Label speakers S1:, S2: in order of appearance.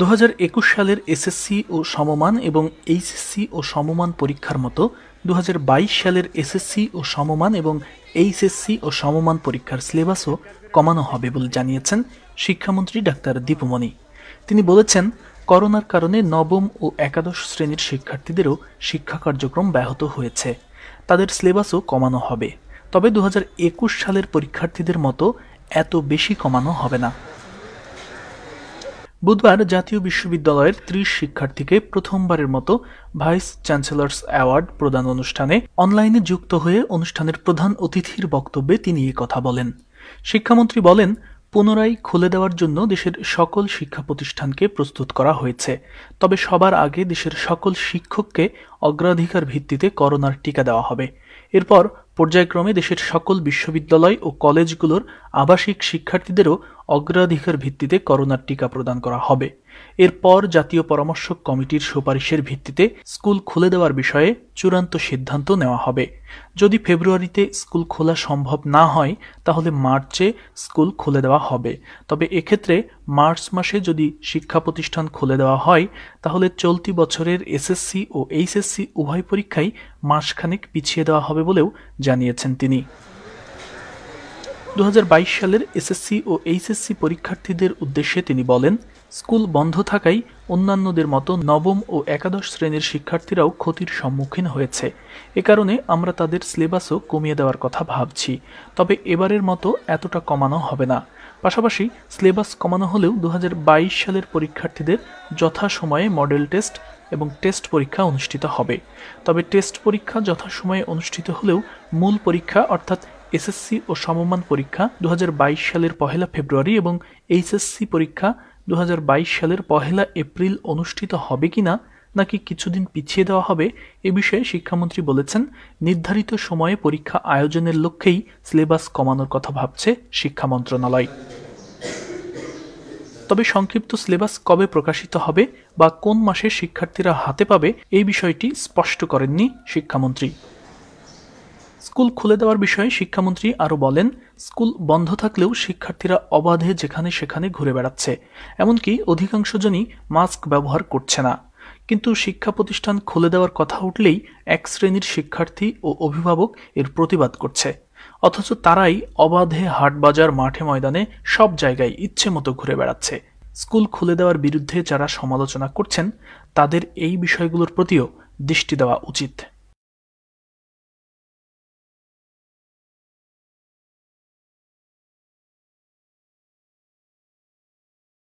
S1: দু সালের এসএসসি ও সমমান এবং এইচএসসি ও সমমান পরীক্ষার মতো দু সালের এসএসসি ও সমমান এবং এইচএসসি ও সমমান পরীক্ষার সিলেবাসও কমানো হবে বলে জানিয়েছেন শিক্ষামন্ত্রী ডাক্তার দীপমণি তিনি বলেছেন করোনার কারণে নবম ও একাদশ শ্রেণীর শিক্ষার্থীদেরও শিক্ষা কার্যক্রম ব্যাহত হয়েছে তাদের সিলেবাসও কমানো হবে তবে দু সালের পরীক্ষার্থীদের মতো এত বেশি কমানো হবে না বুধবার জাতীয় বিশ্ববিদ্যালয়ের ত্রিশ শিক্ষার্থীকে প্রথমবারের মতো ভাইস চ্যান্সেলর্স অ্যাওয়ার্ড প্রদান অনুষ্ঠানে অনলাইনে যুক্ত হয়ে অনুষ্ঠানের প্রধান অতিথির বক্তব্যে তিনি এ কথা বলেন শিক্ষামন্ত্রী বলেন পুনরায় খুলে দেওয়ার জন্য দেশের সকল শিক্ষা প্রতিষ্ঠানকে প্রস্তুত করা হয়েছে তবে সবার আগে দেশের সকল শিক্ষককে অগ্রাধিকার ভিত্তিতে করোনার টিকা দেওয়া হবে এরপর পর্যায়ক্রমে দেশের সকল বিশ্ববিদ্যালয় ও কলেজগুলোর আবাসিক শিক্ষার্থীদেরও অগ্রাধিকার ভিত্তিতে করোনার টিকা প্রদান করা হবে এরপর জাতীয় পরামর্শ কমিটির সুপারিশের ভিত্তিতে স্কুল খুলে দেওয়ার বিষয়ে চূড়ান্ত সিদ্ধান্ত নেওয়া হবে যদি ফেব্রুয়ারিতে স্কুল খোলা সম্ভব না হয় তাহলে মার্চে স্কুল খুলে দেওয়া হবে তবে এক্ষেত্রে মার্চ মাসে যদি শিক্ষা প্রতিষ্ঠান খুলে দেওয়া হয় তাহলে চলতি বছরের এসএসসি ও এইচএসসি উভয় পরীক্ষাই মাসখানেক পিছিয়ে দেওয়া হবে বলেও জানিয়েছেন তিনি 2022 সালের এসএসসি ও এইচএসসি পরীক্ষার্থীদের উদ্দেশ্যে তিনি বলেন স্কুল বন্ধ থাকায় অন্যান্যদের মতো নবম ও একাদশ শ্রেণীর শিক্ষার্থীরাও ক্ষতির সম্মুখীন হয়েছে এ কারণে আমরা তাদের সিলেবাসও কমিয়ে দেওয়ার কথা ভাবছি তবে এবারের মতো এতটা কমানো হবে না পাশাপাশি সিলেবাস কমানো হলেও দু সালের পরীক্ষার্থীদের যথাসময়ে মডেল টেস্ট এবং টেস্ট পরীক্ষা অনুষ্ঠিত হবে তবে টেস্ট পরীক্ষা যথাসময়ে অনুষ্ঠিত হলেও মূল পরীক্ষা অর্থাৎ এসএসসি ও সমমান পরীক্ষা দু সালের পহেলা ফেব্রুয়ারি এবং এইচএসসি পরীক্ষা দু সালের পহেলা এপ্রিল অনুষ্ঠিত হবে কিনা নাকি কিছুদিন পিছিয়ে দেওয়া হবে এ বিষয়ে শিক্ষামন্ত্রী বলেছেন নির্ধারিত সময়ে পরীক্ষা আয়োজনের লক্ষ্যেই সিলেবাস কমানোর কথা ভাবছে শিক্ষা মন্ত্রণালয় তবে সংক্ষিপ্ত সিলেবাস কবে প্রকাশিত হবে বা কোন মাসে শিক্ষার্থীরা হাতে পাবে এই বিষয়টি স্পষ্ট করেননি শিক্ষামন্ত্রী স্কুল খুলে দেওয়ার বিষয়ে শিক্ষামন্ত্রী আরও বলেন স্কুল বন্ধ থাকলেও শিক্ষার্থীরা অবাধে যেখানে সেখানে ঘুরে বেড়াচ্ছে এমনকি অধিকাংশ জনই মাস্ক ব্যবহার করছে না কিন্তু শিক্ষা প্রতিষ্ঠান খুলে দেওয়ার কথা উঠলেই এক শ্রেণীর শিক্ষার্থী ও অভিভাবক এর প্রতিবাদ করছে অথচ তারাই অবাধে হাটবাজার মাঠে ময়দানে সব জায়গায় ইচ্ছে মতো ঘুরে বেড়াচ্ছে স্কুল খুলে দেওয়ার বিরুদ্ধে যারা সমালোচনা করছেন তাদের এই বিষয়গুলোর প্রতিও দৃষ্টি দেওয়া উচিত